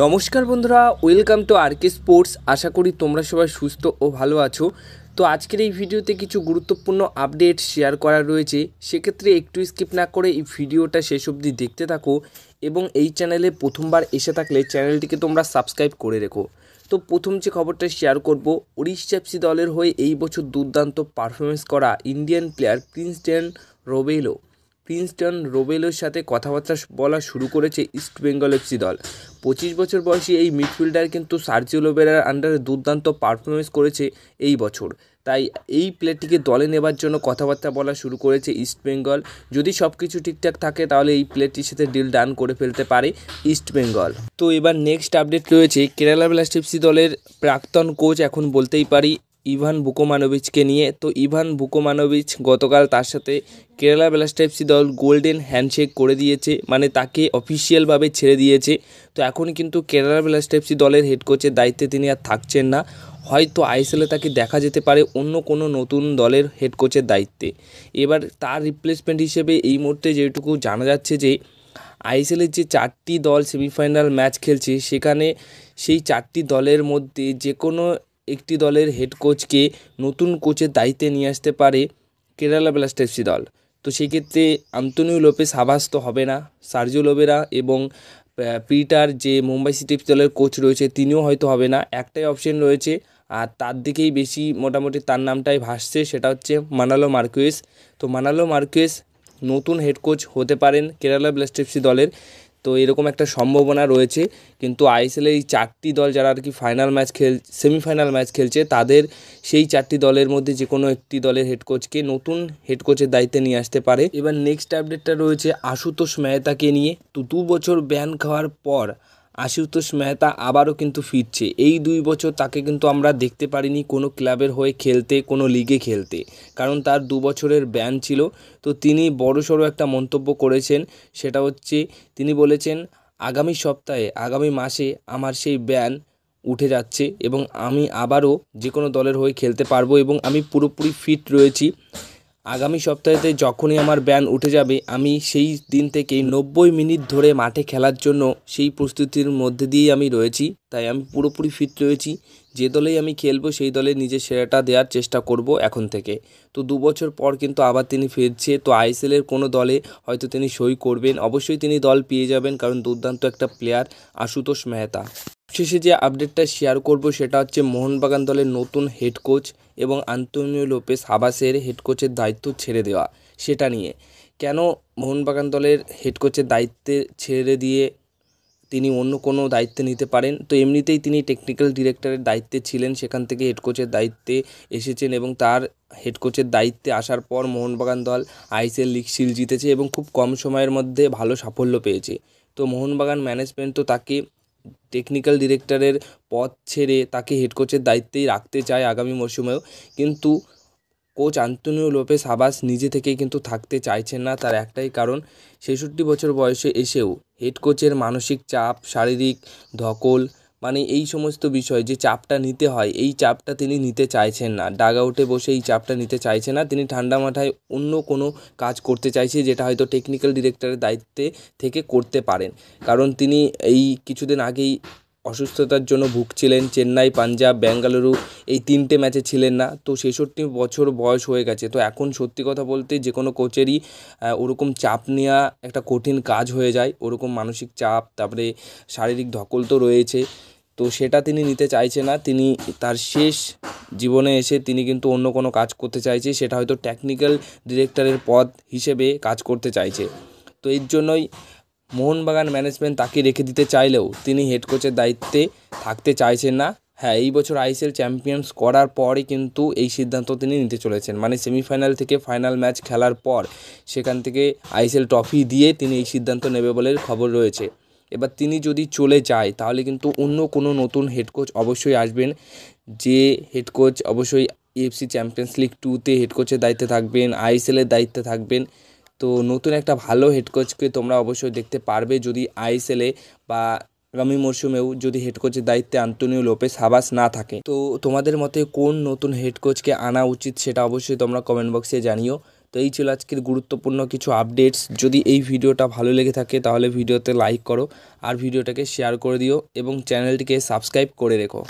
নমস্কার বন্ধুরা welcome to RK sports আশা করি তোমরা সবাই সুস্থ ও ভালো আছো তো আজকের এই ভিডিওতে কিছু গুরুত্বপূর্ণ আপডেট শেয়ার করা রয়েছে সেক্ষেত্রে একটু স্কিপ না করে এই ভিডিওটা শেষ অবধি দেখতে থাকো এবং এই চ্যানেলে প্রথমবার এসে থাকলে চ্যানেলটিকে তোমরা সাবস্ক্রাইব করে রেখো তো প্রথম যে খবরটা শেয়ার করব ওড়িশা এফসি দলের হয়ে এই বছর দুর্দান্ত পারফরমেন্স করা Indian player Princeton Rebello Princeton রোবেলের সাথে কথাবার্তা বলা শুরু করেছে ইস্ট বেঙ্গল এফসি দল পঁচিশ বছর বয়সী এই মিডফিল্ডার কিন্তু সার্জিও লোবেরার আন্ডারে দুর্দান্ত পারফরমেন্স করেছে এই বছর তাই এই প্লেয়ারটিকে দলে নেবার জন্য কথাবার্তা বলা শুরু করেছে ইস্ট বেঙ্গল যদি সব কিছু ঠিকঠাক থাকে তাহলে এই প্লেয়ারটির সাথে ডিল ডান করে ফেলতে পারে ইস্ট বেঙ্গল তো এবার নেক্সট আপডেট রয়েছে কেরালা ব্লাস্টিপসি দলের প্রাক্তন কোচ এখন বলতেই পারি ইভান বুকোমানোভিচকে নিয়ে তো ইভান বুকোমানোভিচ গতকাল তার সাথে কেরালা ব্লাস্ট এফসি দল গোল্ডেন হ্যান্ডশেক করে দিয়েছে মানে তাকে অফিসিয়ালভাবে ছেড়ে দিয়েছে তো এখন কিন্তু কেরালা ব্লাস্ট এফসি দলের হেড কোচের দায়িত্বে তিনি আর থাকছেন না হয়তো আইএসএলে তাকে দেখা যেতে পারে অন্য কোনো নতুন দলের হেড কোচের দায়িত্বে এবার তার রিপ্লেসমেন্ট হিসেবে এই মুহূর্তে যেটুকু জানা যাচ্ছে যে আইএসএলের যে চারটি দল সেমিফাইনাল ম্যাচ খেলছে সেখানে সেই চারটি দলের মধ্যে যে কোনো একটি দলের হেড কোচকে নতুন কোচের দায়িত্বে নিয়ে আসতে পারে কেরালা ব্লাস্ট এফসি দল তো সেক্ষেত্রে আন্তনিও লোপেস হাবাস তো হবে না সার্জিও লোবেরা এবং পিটার যে মুম্বাই সিটি এফসি দলের কোচ রয়েছে তিনিও হয়তো হবে না একটাই অপশন রয়েছে আর তার দিকেই বেশি মোটামুটি তার নামটাই ভাসছে সেটা হচ্ছে মানালো মার্কুয়েস তো মানালো মার্কুয়েস নতুন হেড কোচ হতে পারেন কেরালা ব্লাস্ট এফসি দলের তো এরকম একটা সম্ভাবনা রয়েছে কিন্তু আইএসএল এই চারটি দল যারা আর কি ফাইনাল ম্যাচ খেল সেমিফাইনাল ম্যাচ খেলছে তাদের সেই চারটি দলের মধ্যে যে কোনো একটি দলের হেড কোচকে নতুন হেড কোচের দায়িত্বে নিয়ে আসতে পারে এবার নেক্সট আপডেটটা রয়েছে আশুতোষ মেহতাকে নিয়ে তো দু বছর ব্যান খাওয়ার পর আশুতোষ মেহতা আবারও কিন্তু ফিরছে এই দুই বছর তাকে কিন্তু আমরা দেখতে পারিনি কোনো ক্লাবের হয়ে খেলতে কোনো লিগে খেলতে কারণ তার দু বছরের ব্যান ছিল তো তিনি বড়সড় একটা মন্তব্য করেছেন সেটা হচ্ছে তিনি বলেছেন আগামী সপ্তাহে আগামী মাসে আমার সেই ব্যান উঠে যাচ্ছে এবং আমি আবারও যে কোনো দলের হয়ে খেলতে পারবো এবং আমি পুরোপুরি ফিট রয়েছি আগামী সপ্তাহেতে যখনই আমার ব্যান উঠে যাবে আমি সেই দিন থেকেই নব্বই মিনিট ধরে মাঠে খেলার জন্য সেই প্রস্তুতির মধ্যে দিয়েই আমি রয়েছি তাই আমি পুরোপুরি ফিট রয়েছি যে দলেই আমি খেলবো সেই দলে নিজের সেরাটা দেওয়ার চেষ্টা করব এখন থেকে তো দু বছর পর কিন্তু আবার তিনি ফিরছে তো আইএসএলের কোনো দলে হয়তো তিনি সই করবেন অবশ্যই তিনি দল পেয়ে যাবেন কারণ দুর্দান্ত একটা প্লেয়ার আশুতোষ মেহতা শেষে যে আপডেটটা শেয়ার করব সেটা হচ্ছে মোহনবাগান দলের নতুন হেড কোচ এবং আন্তনীয় লোপেস হাবাসের হেড কোচের দায়িত্ব ছেড়ে দেওয়া সেটা নিয়ে কেন মোহনবাগান দলের হেড কোচের দায়িত্বে ছেড়ে দিয়ে তিনি অন্য কোনো দায়িত্ব নিতে পারেন তো এমনিতেই তিনি টেকনিক্যাল ডিরেক্টরের দায়িত্বে ছিলেন সেখান থেকে হেড কোচের দায়িত্বে এসেছেন এবং তার হেড কোচের দায়িত্বে আসার পর মোহনবাগান দল আইসিএল লিগ শিল জিতেছে এবং খুব কম সময়ের মধ্যে ভালো সাফল্য পেয়েছে তো মোহনবাগান ম্যানেজমেন্ট তো তাকে টেকনিক্যাল ডিরেক্টরের পদ ছেড়ে তাকে হেড কোচের দায়িত্বেই রাখতে চায় আগামী মরশুমেও কিন্তু কোচ আন্তোনিও লোপেস আবাস নিজে থেকেই কিন্তু থাকতে চাইছেন না তার একটাই কারণ ছেষট্টি বছর বয়সে এসেও হেড কোচের মানসিক চাপ শারীরিক ধকল মানে এই সমস্ত বিষয় যে চাপটা নিতে হয় এই চাপটা তিনি নিতে চাইছেন না ডাগ আউটে বসে এই চাপটা নিতে চাইছে না তিনি ঠান্ডা মাথায় অন্য কোনো কাজ করতে চাইছে যেটা হয়তো টেকনিক্যাল ডিরেক্টরের দায়িত্বে থেকে করতে পারেন কারণ তিনি এই কিছুদিন আগেই অসুস্থতার জন্য ভুগছিলেন চেন্নাই পাঞ্জাব বেঙ্গালুরু এই তিনটে ম্যাচে ছিলেন না তো ছেষট্টি বছর বয়স হয়ে গেছে তো এখন সত্যি কথা বলতে যে কোনো কোচেরই ওরকম চাপ নেওয়া একটা কঠিন কাজ হয়ে যায় ওরকম মানসিক চাপ তারপরে শারীরিক ধকল তো রয়েছে তো সেটা তিনি নিতে চাইছে না তিনি তার শেষ জীবনে এসে তিনি কিন্তু অন্য কোনো কাজ করতে চাইছে সেটা হয়তো টেকনিক্যাল ডিরেক্টরের পদ হিসেবে কাজ করতে চাইছে তো এর জন্যই মোহনবাগান ম্যানেজমেন্ট তাকে রেখে দিতে চাইলেও তিনি হেড কোচের দায়িত্বে থাকতে চাইছেন না হ্যাঁ এই বছর আইসিএল চ্যাম্পিয়ন্স করার পরই কিন্তু এই সিদ্ধান্ত তিনি নিতে চলেছেন মানে সেমিফাইনাল থেকে ফাইনাল ম্যাচ খেলার পর সেখান থেকে আইসিএল ট্রফি দিয়ে তিনি এই সিদ্ধান্ত নেবে বলে খবর রয়েছে এবার তিনি যদি চলে যায় তাহলে কিন্তু অন্য কোনো নতুন হেড কোচ অবশ্যই আসবেন যে হেড কোচ অবশ্যই এফসি চ্যাম্পিয়ন্স লিগ টুতে হেড কোচের দায়িত্বে থাকবেন আইএসএলের দায়িত্বে থাকবেন তো নতুন একটা ভালো হেড কোচকে তোমরা অবশ্যই দেখতে পারবে যদি আইএসএলে বা আগামী মরশুমেও যদি হেড কোচের দায়িত্বে আন্তনিও লোপেস হাবাস না থাকে তো তোমাদের মতে কোন নতুন হেড কোচকে আনা উচিত সেটা অবশ্যই তোমরা কমেন্ট বক্সে জানিও তো এই ছিল আজকের গুরুত্বপূর্ণ কিছু আপডেটস যদি এই ভিডিওটা ভালো লেগে থাকে তাহলে ভিডিওতে লাইক করো আর ভিডিওটাকে শেয়ার করে দিও এবং চ্যানেলটিকে সাবস্ক্রাইব করে রেখো